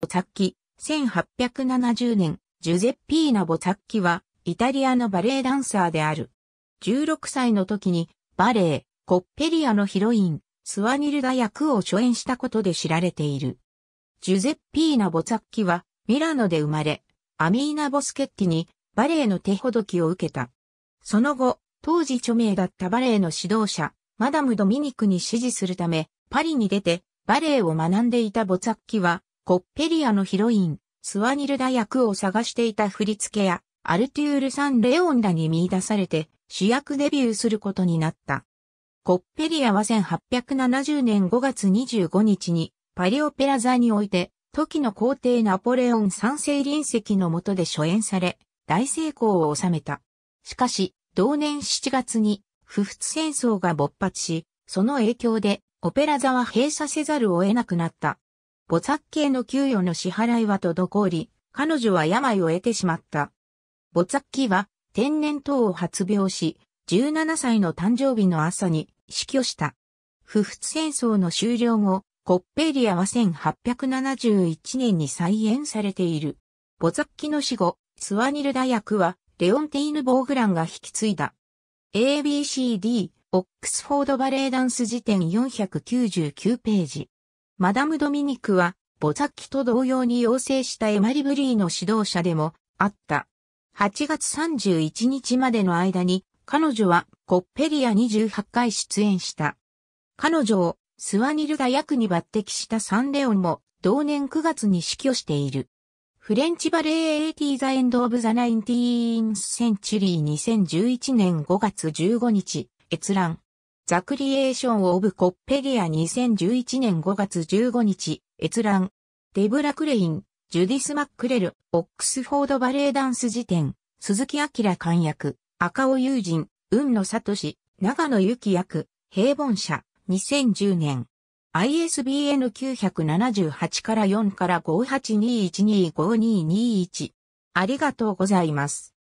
ボザッキ、1870年、ジュゼッピーナ・ボザッキは、イタリアのバレエダンサーである。16歳の時に、バレエ、コッペリアのヒロイン、スワニルダ役を初演したことで知られている。ジュゼッピーナ・ボザッキは、ミラノで生まれ、アミーナ・ボスケッティに、バレエの手ほどきを受けた。その後、当時著名だったバレエの指導者、マダム・ドミニクに指示するため、パリに出て、バレエを学んでいたボツァッキは、コッペリアのヒロイン、スワニルダ役を探していた振付や、アルテュール・サン・レオンらに見出されて、主役デビューすることになった。コッペリアは1870年5月25日に、パリオペラ座において、時の皇帝ナポレオン三世臨席の下で初演され、大成功を収めた。しかし、同年7月に、不仏戦争が勃発し、その影響で、オペラ座は閉鎖せざるを得なくなった。菩薩系の給与の支払いは滞り、彼女は病を得てしまった。菩薩系は天然痘を発病し、17歳の誕生日の朝に死去した。不仏戦争の終了後、コッペリアは1871年に再演されている。ボザッキの死後、スワニルダ役は、レオンティーヌ・ボーグランが引き継いだ。ABCD、オックスフォードバレエダンス辞典499ページ。マダム・ドミニクは、ボザッキと同様に養成したエマリブリーの指導者でもあった。8月31日までの間に、彼女はコッペリア28回出演した。彼女をスワニルダ役に抜擢したサンレオンも同年9月に死去している。フレンチバレーエ8 0ザ・ End of the 19th Century 2011年5月15日、閲覧。ザクリエーション・オブ・コッペリア2011年5月15日、閲覧。デブラ・クレイン、ジュディス・マックレル、オックスフォード・バレエダンス辞典、鈴木明寛役、赤尾友人、雲野氏、長野幸役、平凡社、2010年。ISBN 978から4から582125221。ありがとうございます。